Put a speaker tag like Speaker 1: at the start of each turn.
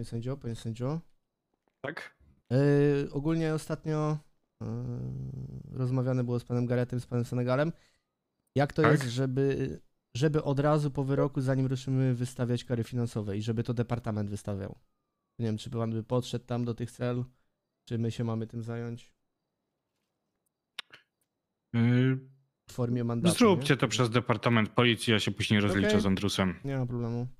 Speaker 1: Panie sędzio, panie sędzio. Tak? Yy, ogólnie ostatnio yy, rozmawiane było z panem Garetem, z panem Senegalem. Jak to tak? jest, żeby, żeby od razu po wyroku, zanim ruszymy, wystawiać kary finansowe i żeby to departament wystawiał? Nie wiem, czy pan by podszedł tam do tych cel, czy my się mamy tym zająć? Yy, w formie no mandatu. Zróbcie
Speaker 2: nie? to przez Departament Policji, ja się później rozliczę okay. z Andrusem.
Speaker 3: Nie ma problemu.